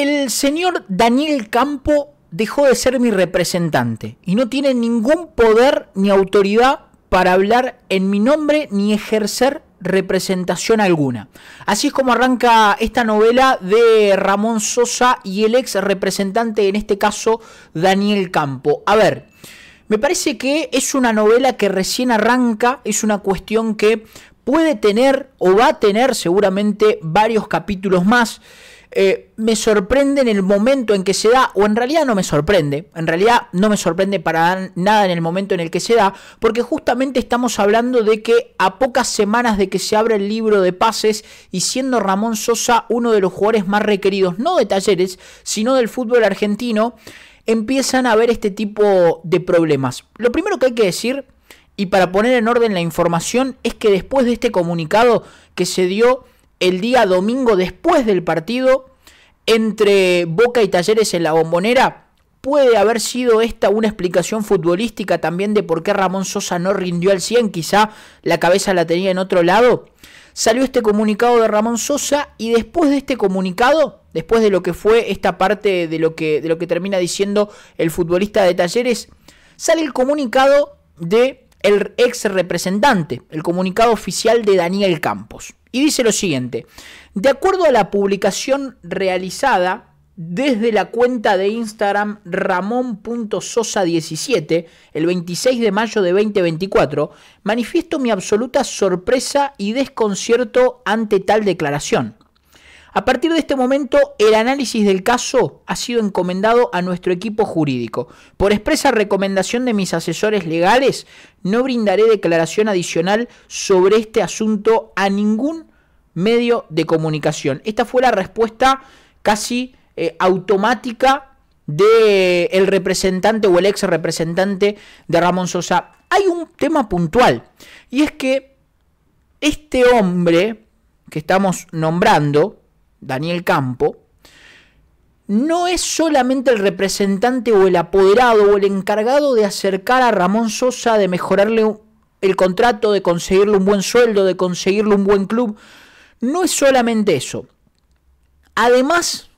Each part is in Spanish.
el señor Daniel Campo dejó de ser mi representante y no tiene ningún poder ni autoridad para hablar en mi nombre ni ejercer representación alguna. Así es como arranca esta novela de Ramón Sosa y el ex representante, en este caso, Daniel Campo. A ver, me parece que es una novela que recién arranca, es una cuestión que puede tener o va a tener seguramente varios capítulos más. Eh, me sorprende en el momento en que se da, o en realidad no me sorprende, en realidad no me sorprende para nada en el momento en el que se da, porque justamente estamos hablando de que a pocas semanas de que se abra el libro de pases y siendo Ramón Sosa uno de los jugadores más requeridos, no de talleres, sino del fútbol argentino, empiezan a haber este tipo de problemas. Lo primero que hay que decir y para poner en orden la información es que después de este comunicado que se dio el día domingo después del partido entre Boca y Talleres en la bombonera, puede haber sido esta una explicación futbolística también de por qué Ramón Sosa no rindió al 100, quizá la cabeza la tenía en otro lado. Salió este comunicado de Ramón Sosa y después de este comunicado, después de lo que fue esta parte de lo que, de lo que termina diciendo el futbolista de Talleres, sale el comunicado de el ex representante, el comunicado oficial de Daniel Campos. Y dice lo siguiente, de acuerdo a la publicación realizada desde la cuenta de Instagram ramón.sosa17 el 26 de mayo de 2024, manifiesto mi absoluta sorpresa y desconcierto ante tal declaración. A partir de este momento, el análisis del caso ha sido encomendado a nuestro equipo jurídico. Por expresa recomendación de mis asesores legales, no brindaré declaración adicional sobre este asunto a ningún medio de comunicación. Esta fue la respuesta casi eh, automática del representante o el ex representante de Ramón Sosa. Hay un tema puntual y es que este hombre que estamos nombrando, Daniel Campo, no es solamente el representante o el apoderado o el encargado de acercar a Ramón Sosa, de mejorarle el contrato, de conseguirle un buen sueldo, de conseguirle un buen club. No es solamente eso. Además,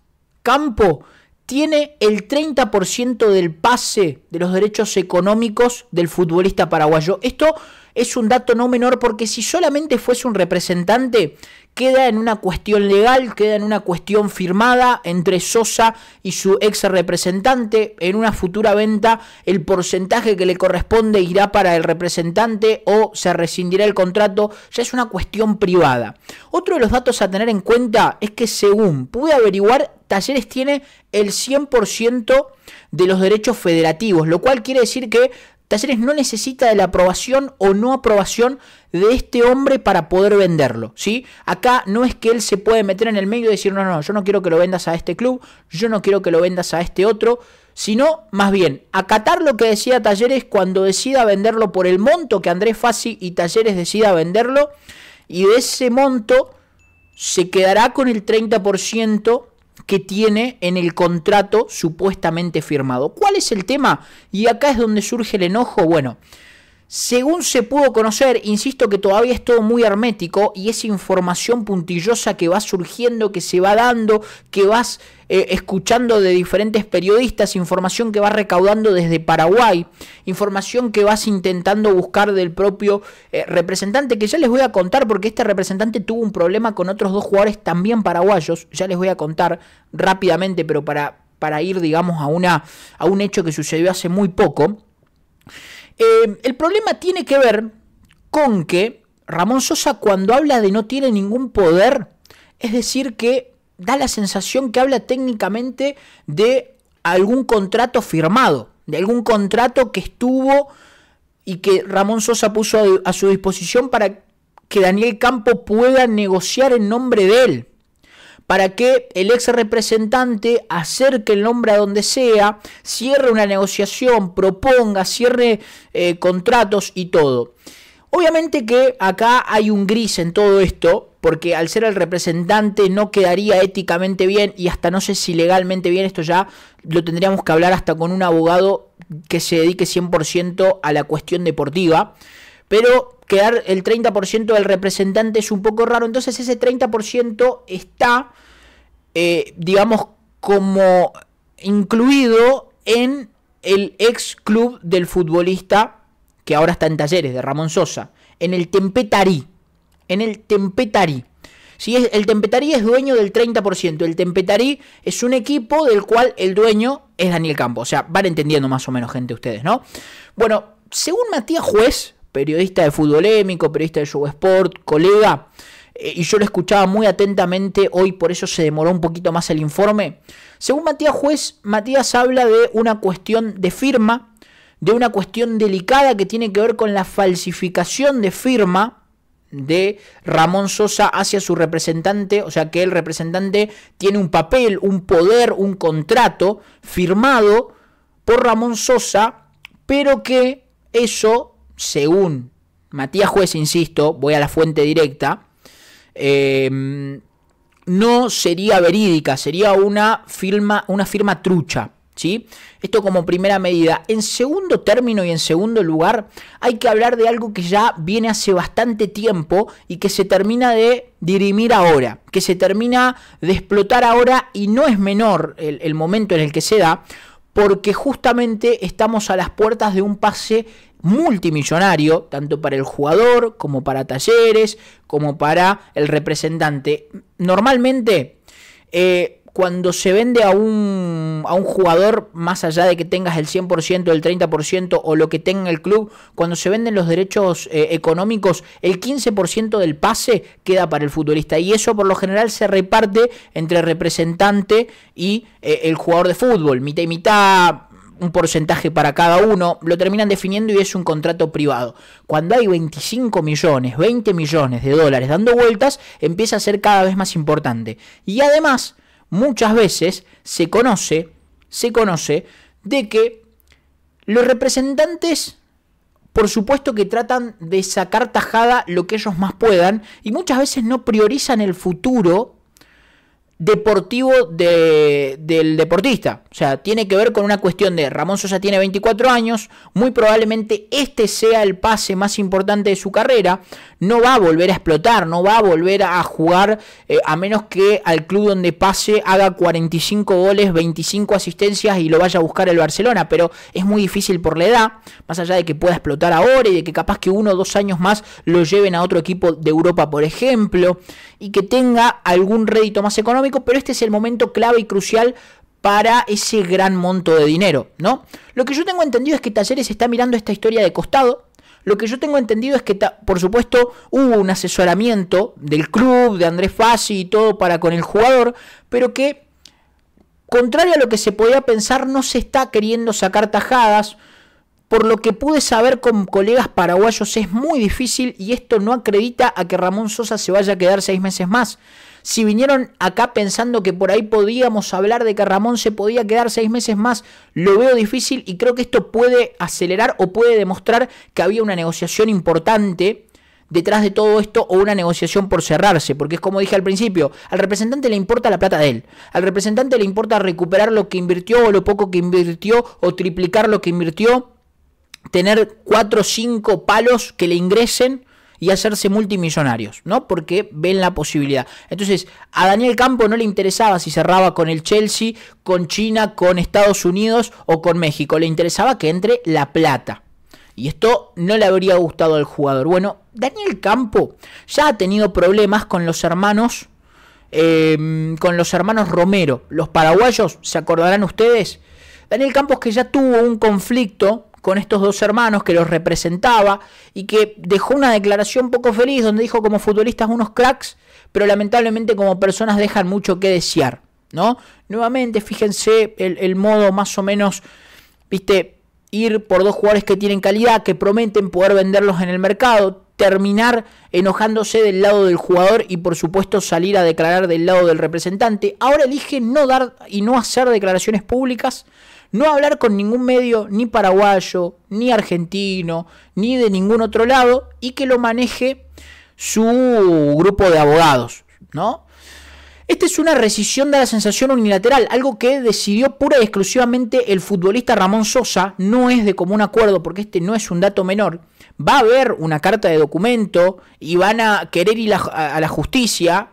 Campo tiene el 30% del pase de los derechos económicos del futbolista paraguayo. Esto es un dato no menor porque si solamente fuese un representante, queda en una cuestión legal, queda en una cuestión firmada entre Sosa y su ex representante. En una futura venta, el porcentaje que le corresponde irá para el representante o se rescindirá el contrato. Ya es una cuestión privada. Otro de los datos a tener en cuenta es que según pude averiguar, Talleres tiene el 100% de los derechos federativos, lo cual quiere decir que Talleres no necesita de la aprobación o no aprobación de este hombre para poder venderlo, ¿sí? Acá no es que él se puede meter en el medio y decir, no, no, yo no quiero que lo vendas a este club, yo no quiero que lo vendas a este otro, sino más bien acatar lo que decía Talleres cuando decida venderlo por el monto que Andrés Fassi y Talleres decida venderlo, y de ese monto se quedará con el 30% que tiene en el contrato supuestamente firmado. ¿Cuál es el tema? Y acá es donde surge el enojo. Bueno, según se pudo conocer, insisto que todavía es todo muy hermético y es información puntillosa que va surgiendo, que se va dando, que vas eh, escuchando de diferentes periodistas, información que vas recaudando desde Paraguay, información que vas intentando buscar del propio eh, representante, que ya les voy a contar porque este representante tuvo un problema con otros dos jugadores también paraguayos, ya les voy a contar rápidamente, pero para, para ir, digamos, a, una, a un hecho que sucedió hace muy poco. Eh, el problema tiene que ver con que Ramón Sosa cuando habla de no tiene ningún poder, es decir, que da la sensación que habla técnicamente de algún contrato firmado, de algún contrato que estuvo y que Ramón Sosa puso a, a su disposición para que Daniel Campo pueda negociar en nombre de él para que el ex representante acerque el nombre a donde sea, cierre una negociación, proponga, cierre eh, contratos y todo. Obviamente que acá hay un gris en todo esto, porque al ser el representante no quedaría éticamente bien y hasta no sé si legalmente bien, esto ya lo tendríamos que hablar hasta con un abogado que se dedique 100% a la cuestión deportiva, pero quedar el 30% del representante es un poco raro, entonces ese 30% está eh, digamos, como incluido en el ex club del futbolista que ahora está en talleres, de Ramón Sosa, en el Tempetari. En el Tempetari. Si el Tempetari es dueño del 30%. El Tempetari es un equipo del cual el dueño es Daniel Campo. O sea, van entendiendo más o menos, gente, ustedes, ¿no? Bueno, según Matías Juez, periodista de Futbolémico, periodista de Show Sport, colega, eh, y yo lo escuchaba muy atentamente hoy, por eso se demoró un poquito más el informe. Según Matías Juez, Matías habla de una cuestión de firma, de una cuestión delicada que tiene que ver con la falsificación de firma de Ramón Sosa hacia su representante, o sea que el representante tiene un papel, un poder, un contrato firmado por Ramón Sosa, pero que eso, según Matías Juez, insisto, voy a la fuente directa, Em, no sería verídica, sería una firma, una firma trucha. ¿Sí? Esto como primera medida. En segundo término y en segundo lugar, hay que hablar de algo que ya viene hace bastante tiempo y que se termina de dirimir ahora, que se termina de explotar ahora y no es menor el momento en el que se da, porque justamente estamos a las puertas de un pase multimillonario, tanto para el jugador como para talleres, como para el representante. Normalmente... Eh, cuando se vende a un, jugador, más allá de que tengas el 100%, el 30% o lo que tenga el club, cuando se venden los derechos eh, económicos, el 15% del pase queda para el futbolista. Y eso por lo general se reparte entre representante y eh, el jugador de fútbol, mitad y mitad, un porcentaje para cada uno, lo terminan definiendo y es un contrato privado. Cuando hay 25 millones, 20 millones de dólares dando vueltas, empieza a ser cada vez más importante. Y además, muchas veces se conoce, se conoce de que los representantes por supuesto que tratan de sacar tajada lo que ellos más puedan y muchas veces no priorizan el futuro deportivo del deportista. O sea, tiene que ver con una cuestión de Ramón Sosa tiene 24 años, muy probablemente este sea el pase más importante de su carrera, no va a volver a explotar, no va a volver a jugar eh, a menos que al club donde pase haga 45 goles, 25 asistencias y lo vaya a buscar el Barcelona, pero es muy difícil por la edad, más allá de que pueda explotar ahora y de que capaz que uno o dos años más lo lleven a otro equipo de Europa, por ejemplo, y que tenga algún rédito más económico, pero este es el momento clave y crucial para ese gran monto de dinero, ¿no? Lo que yo tengo entendido es que Talleres está mirando esta historia de costado, lo que yo tengo entendido es que, por supuesto, hubo un asesoramiento del club, de Andrés Fassi y todo para con el jugador, pero que, contrario a lo que se podía pensar, no se está queriendo sacar tajadas. Por lo que pude saber con colegas paraguayos es muy difícil y esto no acredita a que Ramón Sosa se vaya a quedar seis meses más. Si vinieron acá pensando que por ahí podíamos hablar de que Ramón se podía quedar seis meses más, lo veo difícil y creo que esto puede acelerar o puede demostrar que había una negociación importante detrás de todo esto o una negociación por cerrarse, porque es como dije al principio, al representante le importa la plata de él, al representante le importa recuperar lo que invirtió o lo poco que invirtió o triplicar lo que invirtió, tener cuatro o cinco palos que le ingresen y hacerse multimillonarios, ¿no? Porque ven la posibilidad. Entonces, a Daniel Campo no le interesaba si cerraba con el Chelsea, con China, con Estados Unidos o con México, le interesaba que entre la plata. Y esto no le habría gustado al jugador. Bueno, Daniel Campo ya ha tenido problemas con los hermanos. Em, con los hermanos Romero, los paraguayos, ¿se acordarán ustedes? Daniel Campos que ya tuvo un conflicto con estos dos hermanos que los representaba y que dejó una declaración poco feliz donde dijo como futbolistas unos cracks, pero lamentablemente como personas dejan mucho que desear, ¿no? Nuevamente, fíjense el, el modo más o menos, viste, ir por dos jugadores que tienen calidad, que prometen poder venderlos en el mercado, terminar enojándose del lado del jugador y por supuesto salir a declarar del lado del representante. Ahora elige no dar y no hacer declaraciones públicas no hablar con ningún medio, ni paraguayo, ni argentino, ni de ningún otro lado, y que lo maneje su grupo de abogados, ¿no? Esta es una rescisión de la sensación unilateral, algo que decidió pura y exclusivamente el futbolista Ramón Sosa, no es de común acuerdo, porque este no es un dato menor. Va a haber una carta de documento y van a querer ir a la justicia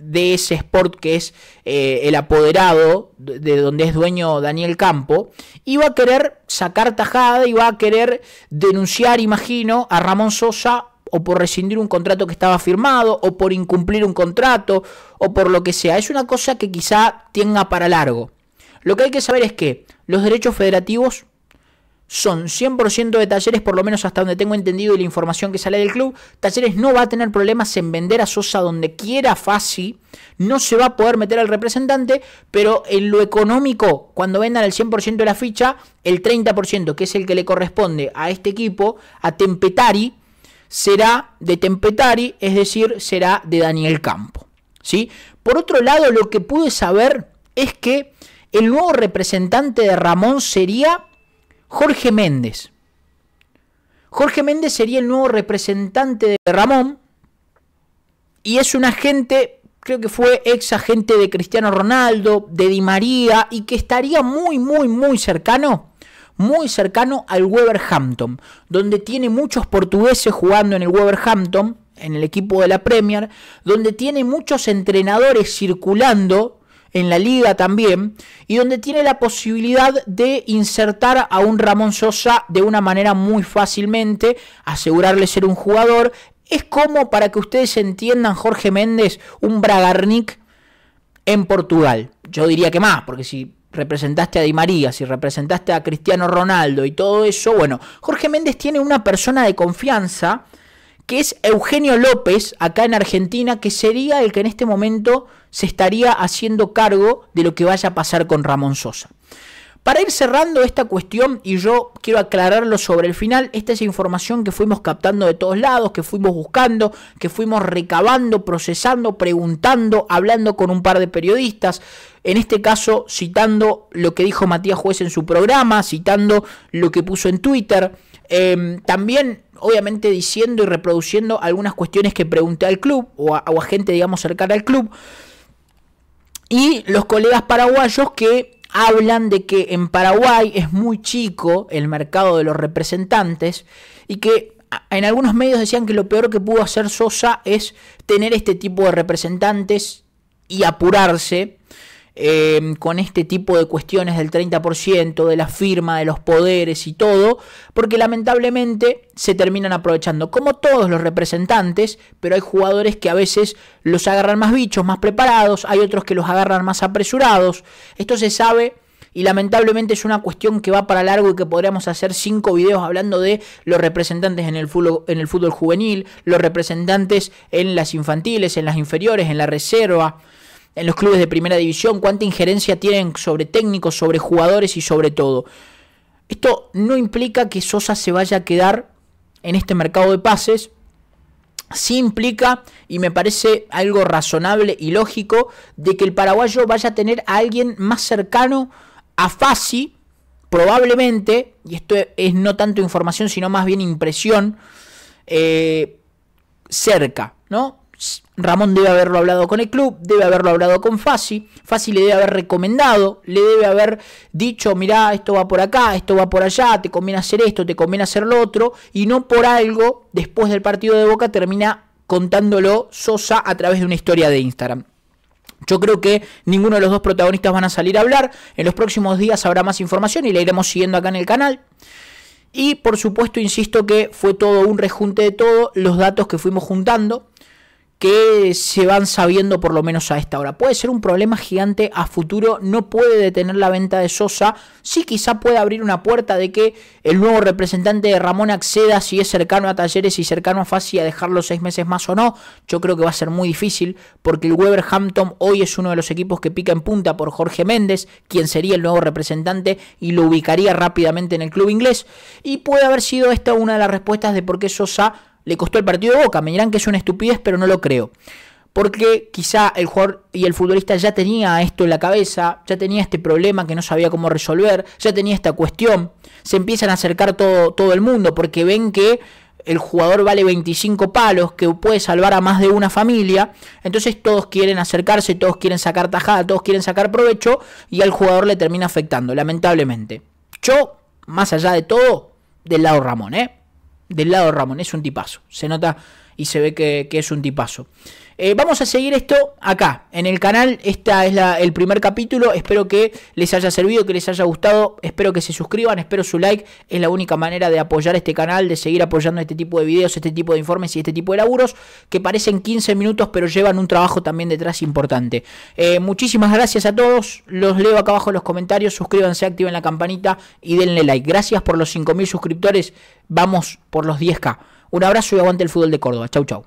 de ese sport que es eh, el apoderado, de donde es dueño Daniel Campo, iba a querer sacar tajada, y va a querer denunciar, imagino, a Ramón Sosa o por rescindir un contrato que estaba firmado, o por incumplir un contrato, o por lo que sea. Es una cosa que quizá tenga para largo. Lo que hay que saber es que los derechos federativos son 100% de Talleres, por lo menos hasta donde tengo entendido y la información que sale del club. Talleres no va a tener problemas en vender a Sosa donde quiera fácil, No se va a poder meter al representante, pero en lo económico, cuando vendan el 100% de la ficha, el 30%, que es el que le corresponde a este equipo, a Tempetari, será de Tempetari, es decir, será de Daniel Campo. ¿sí? Por otro lado, lo que pude saber es que el nuevo representante de Ramón sería Jorge Méndez. Jorge Méndez sería el nuevo representante de Ramón y es un agente, creo que fue ex agente de Cristiano Ronaldo, de Di María y que estaría muy, muy, muy cercano, muy cercano al Wolverhampton, donde tiene muchos portugueses jugando en el Wolverhampton, en el equipo de la Premier, donde tiene muchos entrenadores circulando en la liga también, y donde tiene la posibilidad de insertar a un Ramón Sosa de una manera muy fácilmente, asegurarle ser un jugador. Es como, para que ustedes entiendan, Jorge Méndez, un Bragarnik en Portugal. Yo diría que más, porque si representaste a Di María, si representaste a Cristiano Ronaldo y todo eso, bueno, Jorge Méndez tiene una persona de confianza que es Eugenio López, acá en Argentina, que sería el que en este momento se estaría haciendo cargo de lo que vaya a pasar con Ramón Sosa. Para ir cerrando esta cuestión, y yo quiero aclararlo sobre el final, esta es información que fuimos captando de todos lados, que fuimos buscando, que fuimos recabando, procesando, preguntando, hablando con un par de periodistas, en este caso citando lo que dijo Matías Juez en su programa, citando lo que puso en Twitter. Em, también obviamente diciendo y reproduciendo algunas cuestiones que pregunté al club o a, gente, digamos, cercana al club. Y los colegas paraguayos que hablan de que en Paraguay es muy chico el mercado de los representantes y que en algunos medios decían que lo peor que pudo hacer Sosa es tener este tipo de representantes y apurarse. Em, con este tipo de cuestiones del 30%, de la firma, de los poderes y todo, porque lamentablemente se terminan aprovechando, como todos los representantes, pero hay jugadores que a veces los agarran más bichos, más preparados, hay otros que los agarran más apresurados, esto se sabe y lamentablemente es una cuestión que va para largo y que podríamos hacer cinco videos hablando de los representantes en el fútbol, en el fútbol juvenil, los representantes en las infantiles, en las inferiores, en la reserva, en los clubes de primera división, cuánta injerencia tienen sobre técnicos, sobre jugadores y sobre todo. Esto no implica que Sosa se vaya a quedar en este mercado de pases. Sí implica, y me parece algo razonable y lógico, de que el paraguayo vaya a tener a alguien más cercano a Fasi, probablemente, y esto es no tanto información, sino más bien impresión, eh, cerca, ¿no? Ramón debe haberlo hablado con el club, debe haberlo hablado con Fasi, Fasi le debe haber recomendado, le debe haber dicho, mirá, esto va por acá, esto va por allá, te conviene hacer esto, te conviene hacer lo otro, y no por algo, después del partido de Boca termina contándolo Sosa a través de una historia de Instagram. Yo creo que ninguno de los dos protagonistas van a salir a hablar, en los próximos días habrá más información y la iremos siguiendo acá en el canal. Y por supuesto, insisto que fue todo un rejunte de todo, los datos que fuimos juntando que se van sabiendo por lo menos a esta hora. Puede ser un problema gigante a futuro, no puede detener la venta de Sosa, sí quizá puede abrir una puerta de que el nuevo representante de Ramón acceda si es cercano a Talleres y cercano a Fácil a dejarlo seis meses más o no. Yo creo que va a ser muy difícil porque el Wolverhampton hoy es uno de los equipos que pica en punta por Jorge Méndez, quien sería el nuevo representante y lo ubicaría rápidamente en el club inglés. Y puede haber sido esta una de las respuestas de por qué Sosa le costó el partido de Boca. Me dirán que es una estupidez, pero no lo creo. Porque quizá el jugador y el futbolista ya tenía esto en la cabeza, ya tenía este problema que no sabía cómo resolver, ya tenía esta cuestión. Se empiezan a acercar todo, todo el mundo porque ven que el jugador vale 25 palos, que puede salvar a más de una familia. Entonces todos quieren acercarse, todos quieren sacar tajada, todos quieren sacar provecho y al jugador le termina afectando, lamentablemente. Yo, más allá de todo, del lado Ramón, ¿eh? del lado Ramón. Es un tipazo. Se nota y se ve que, es un tipazo. Eh, vamos a seguir esto acá, en el canal. Este es el primer capítulo. Espero que les haya servido, que les haya gustado. Espero que se suscriban, espero su like. Es la única manera de apoyar este canal, de seguir apoyando este tipo de videos, este tipo de informes y este tipo de laburos que parecen 15 minutos, pero llevan un trabajo también detrás importante. Eh, muchísimas gracias a todos. Los leo acá abajo en los comentarios. Suscríbanse, activen la campanita y denle like. Gracias por los 5.000 suscriptores. Vamos por los 10k. Un abrazo y aguante el fútbol de Córdoba. Chau, chau.